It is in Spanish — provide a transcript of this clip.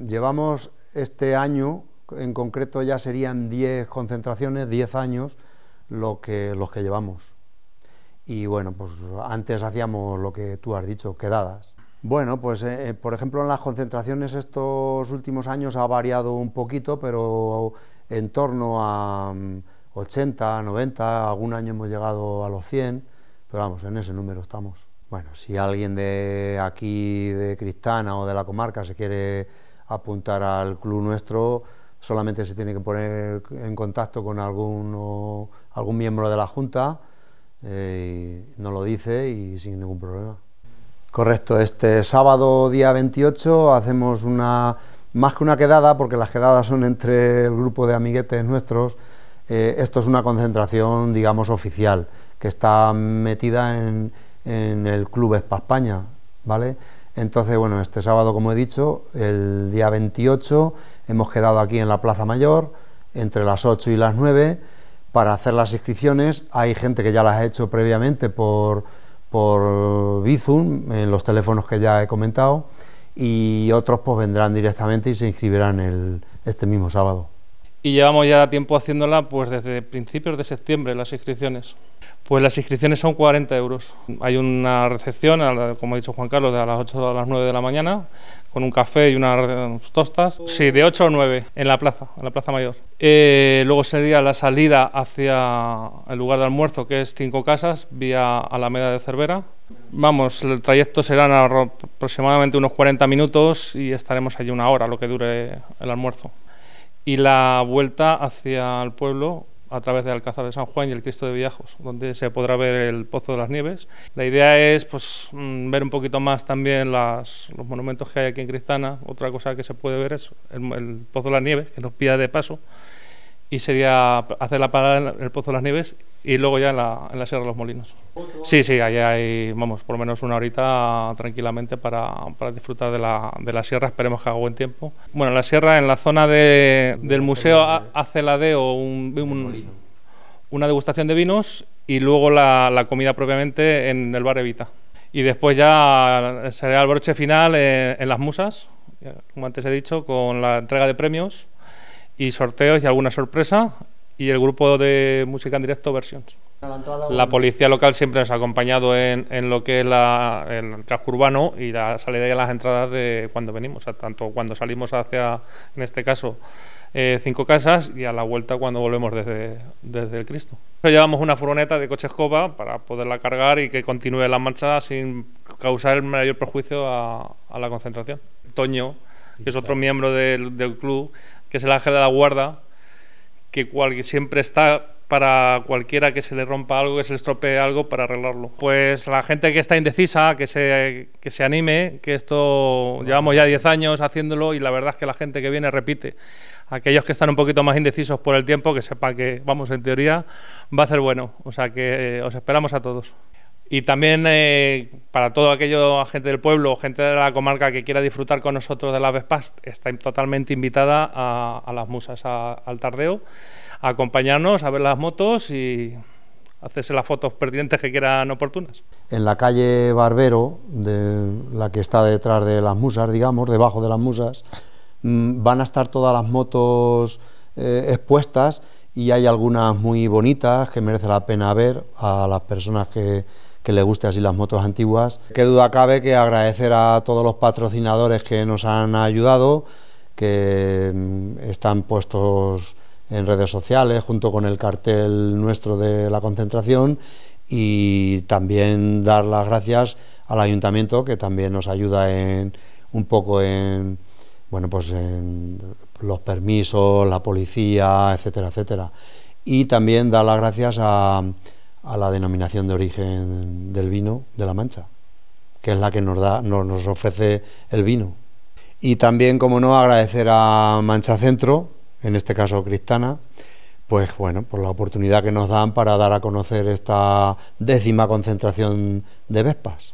Llevamos este año, en concreto ya serían 10 concentraciones, 10 años lo que, los que llevamos. Y bueno, pues antes hacíamos lo que tú has dicho, quedadas. Bueno, pues eh, eh, por ejemplo en las concentraciones estos últimos años ha variado un poquito, pero en torno a 80, mm, 90, algún año hemos llegado a los 100, pero vamos, en ese número estamos. Bueno, si alguien de aquí, de Cristana o de la comarca, se quiere apuntar al club nuestro, solamente se tiene que poner en contacto con algún miembro de la Junta, eh, no lo dice y sin ningún problema. Correcto, este sábado día 28 hacemos una, más que una quedada, porque las quedadas son entre el grupo de amiguetes nuestros, eh, esto es una concentración, digamos, oficial, que está metida en, el Club Espa España, ¿vale? Entonces, bueno, este sábado, como he dicho, el día 28 hemos quedado aquí en la Plaza Mayor entre las 8 y las 9 para hacer las inscripciones. Hay gente que ya las ha hecho previamente por, por Bizum, en los teléfonos que ya he comentado, y otros pues vendrán directamente y se inscribirán este mismo sábado y llevamos ya tiempo haciéndola pues desde principios de septiembre las inscripciones. Pues las inscripciones son 40 euros. Hay una recepción, como ha dicho Juan Carlos, de a las 8 a las 9 de la mañana, con un café y unas tostas. Sí, de 8 a 9 en la plaza, en la plaza mayor. Eh, luego sería la salida hacia el lugar de almuerzo, que es Cinco Casas, vía Alameda de Cervera. Vamos, el trayecto será aproximadamente unos 40 minutos y estaremos allí una hora, lo que dure el almuerzo y la vuelta hacia el pueblo a través de Alcázar de San Juan y el Cristo de Villajos, donde se podrá ver el Pozo de las Nieves. La idea es pues, mm, ver un poquito más también los monumentos que hay aquí en Cristana. Otra cosa que se puede ver es el, Pozo de las Nieves, que nos pilla de paso y sería hacer la parada en el Pozo de las Nieves y luego ya en la, Sierra de los Molinos. Sí, sí, ahí hay, vamos, por lo menos una horita tranquilamente para, disfrutar de la, sierra, esperemos que haga buen tiempo. Bueno, la sierra, en la zona del Museo o un, un, una degustación de vinos y luego la, comida propiamente en el bar Evita. Y después ya será el broche final eh, en las musas, como antes he dicho, con la entrega de premios y sorteos y alguna sorpresa y el grupo de música en directo Versions. La policía local siempre nos ha acompañado en, lo que es la, el casco urbano y la salida y las entradas de cuando venimos, tanto cuando salimos hacia, en este caso, eh, cinco casas y a la vuelta cuando volvemos desde, desde el Cristo. Llevamos una furgoneta de coche escoba para poderla cargar y que continúe la marcha sin causar el mayor perjuicio a, la concentración. Toño, que es otro miembro del, del club, que es el ángel de la guarda, que siempre está para cualquiera que se le rompa algo, que se le estropee algo, para arreglarlo. Pues la gente que está indecisa, que se, se anime, que esto llevamos ya 10 años haciéndolo y la verdad es que la gente que viene repite. Aquellos que están un poquito más indecisos por el tiempo, que sepa que, vamos, en teoría va a ser bueno. O sea que eh, os esperamos a todos. Y también eh, para todo aquello gente del pueblo, gente de la comarca que quiera disfrutar con nosotros de la Vespas, está totalmente invitada a, las musas, al tardeo, a acompañarnos, a ver las motos y hacerse las fotos pertinentes que quieran oportunas. En la calle Barbero, de la que está detrás de las musas, digamos, debajo de las musas, mm, van a estar todas las motos eh, expuestas y hay algunas muy bonitas que merece la pena ver a las personas que que le guste así las motos antiguas. Qué duda cabe que agradecer a todos los patrocinadores que nos han ayudado, que mm, están puestos en redes sociales junto con el cartel nuestro de la concentración y también dar las gracias al ayuntamiento que también nos ayuda en un poco en bueno pues en los permisos, la policía, etcétera, etcétera. Y también dar las gracias a a la denominación de origen del vino de la Mancha, que es la que nos, da, nos, ofrece el vino. Y también, como no, agradecer a Mancha Centro, en este caso Cristana, pues bueno, por la oportunidad que nos dan para dar a conocer esta décima concentración de Vespas.